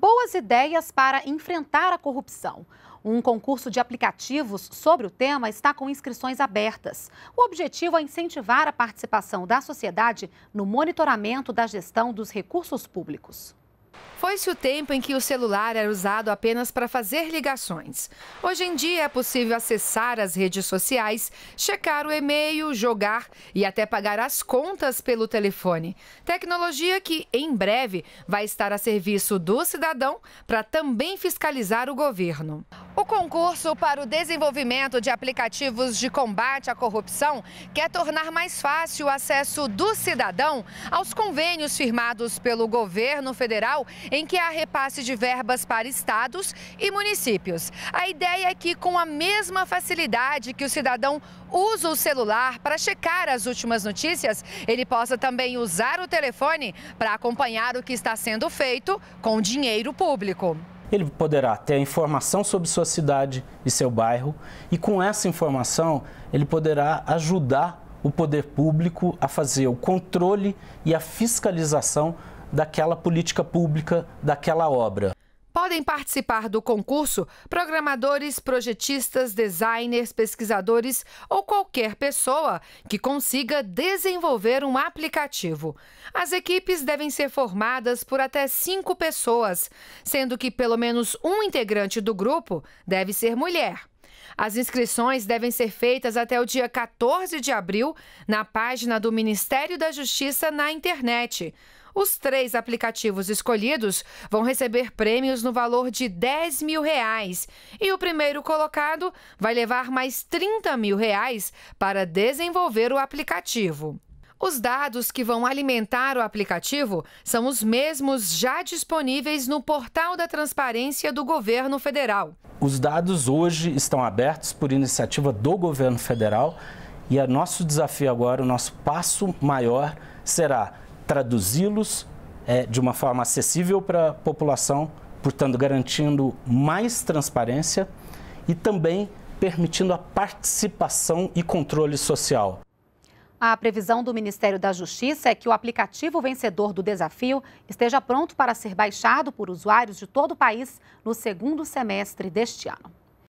boas ideias para enfrentar a corrupção. Um concurso de aplicativos sobre o tema está com inscrições abertas. O objetivo é incentivar a participação da sociedade no monitoramento da gestão dos recursos públicos. Foi-se o tempo em que o celular era usado apenas para fazer ligações. Hoje em dia é possível acessar as redes sociais, checar o e-mail, jogar e até pagar as contas pelo telefone. Tecnologia que, em breve, vai estar a serviço do cidadão para também fiscalizar o governo. O concurso para o desenvolvimento de aplicativos de combate à corrupção quer tornar mais fácil o acesso do cidadão aos convênios firmados pelo governo federal em que há repasse de verbas para estados e municípios. A ideia é que, com a mesma facilidade que o cidadão usa o celular para checar as últimas notícias, ele possa também usar o telefone para acompanhar o que está sendo feito com dinheiro público. Ele poderá ter a informação sobre sua cidade e seu bairro, e com essa informação, ele poderá ajudar o poder público a fazer o controle e a fiscalização daquela política pública, daquela obra. Podem participar do concurso programadores, projetistas, designers, pesquisadores ou qualquer pessoa que consiga desenvolver um aplicativo. As equipes devem ser formadas por até cinco pessoas, sendo que pelo menos um integrante do grupo deve ser mulher. As inscrições devem ser feitas até o dia 14 de abril na página do Ministério da Justiça na internet. Os três aplicativos escolhidos vão receber prêmios no valor de 10 mil reais. E o primeiro colocado vai levar mais 30 mil reais para desenvolver o aplicativo. Os dados que vão alimentar o aplicativo são os mesmos já disponíveis no portal da transparência do governo federal. Os dados hoje estão abertos por iniciativa do governo federal e é nosso desafio agora, o nosso passo maior será traduzi-los é, de uma forma acessível para a população, portanto, garantindo mais transparência e também permitindo a participação e controle social. A previsão do Ministério da Justiça é que o aplicativo vencedor do desafio esteja pronto para ser baixado por usuários de todo o país no segundo semestre deste ano.